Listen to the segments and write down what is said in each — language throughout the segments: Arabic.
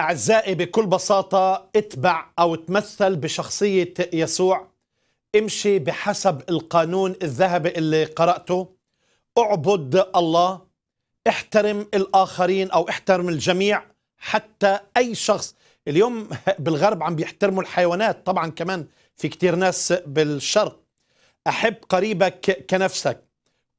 أعزائي بكل بساطة اتبع أو تمثل بشخصية يسوع امشي بحسب القانون الذهبي اللي قرأته اعبد الله احترم الآخرين أو احترم الجميع حتى أي شخص اليوم بالغرب عم بيحترموا الحيوانات طبعا كمان في كتير ناس بالشرق أحب قريبك كنفسك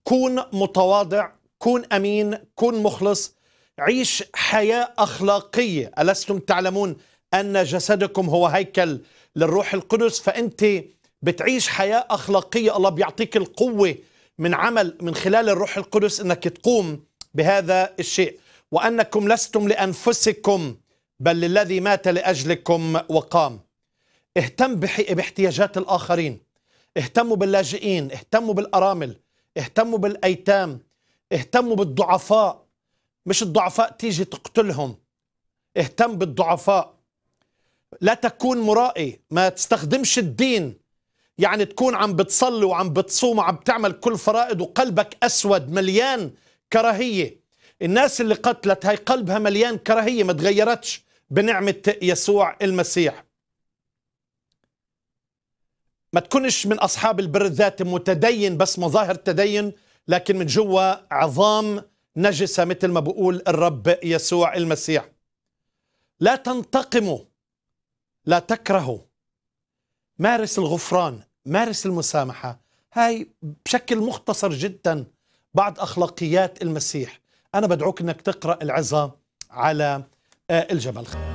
كون متواضع كون أمين كون مخلص عيش حياة أخلاقية ألستم تعلمون أن جسدكم هو هيكل للروح القدس فأنت بتعيش حياة أخلاقية الله بيعطيك القوة من عمل من خلال الروح القدس أنك تقوم بهذا الشيء وأنكم لستم لأنفسكم بل للذي مات لأجلكم وقام اهتم باحتياجات الآخرين اهتموا باللاجئين اهتموا بالأرامل اهتموا بالأيتام اهتموا بالضعفاء مش الضعفاء تيجي تقتلهم اهتم بالضعفاء لا تكون مرائي ما تستخدمش الدين يعني تكون عم بتصلي وعم بتصوم وعم بتعمل كل فرائض وقلبك أسود مليان كراهية الناس اللي قتلت هي قلبها مليان كراهية ما تغيرتش بنعمة يسوع المسيح ما تكونش من أصحاب البر الذاتي متدين بس مظاهر تدين لكن من جوا عظام نجسة مثل ما بقول الرب يسوع المسيح لا تنتقموا لا تكرهوا مارس الغفران مارس المسامحة هاي بشكل مختصر جدا بعض أخلاقيات المسيح أنا بدعوك أنك تقرأ العظة على آه، الجبل